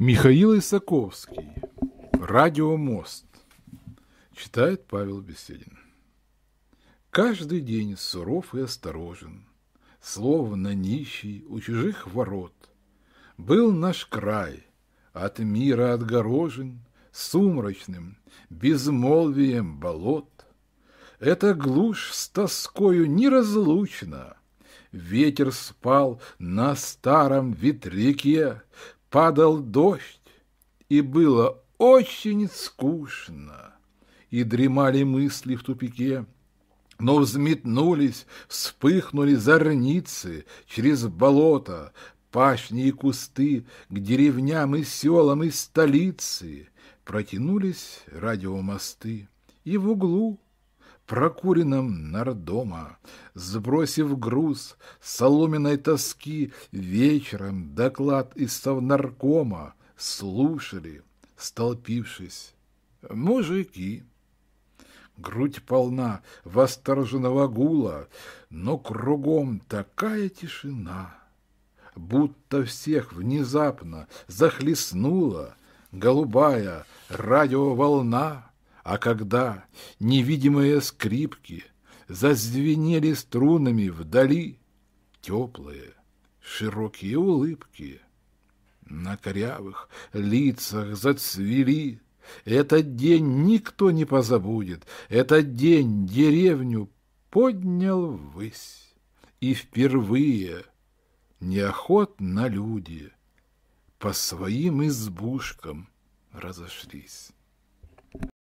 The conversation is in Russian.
Михаил Исаковский. Радиомост. Читает Павел Беседин. Каждый день суров и осторожен, Словно нищий у чужих ворот. Был наш край, от мира отгорожен Сумрачным безмолвием болот. Эта глушь с тоскою неразлучна — Ветер спал на старом ветряке, Падал дождь, и было очень скучно, и дремали мысли в тупике, но взметнулись, вспыхнули зорницы через болото, пашни и кусты к деревням и селам и столице, протянулись радиомосты, и в углу прокуренном нардома, Сбросив груз соломенной тоски, Вечером доклад из совнаркома Слушали, столпившись, мужики. Грудь полна восторженного гула, Но кругом такая тишина, Будто всех внезапно захлестнула Голубая радиоволна. А когда невидимые скрипки зазвенели струнами вдали, теплые, широкие улыбки на корявых лицах зацвели. Этот день никто не позабудет, этот день деревню поднял ввысь, и впервые неохотно люди по своим избушкам разошлись.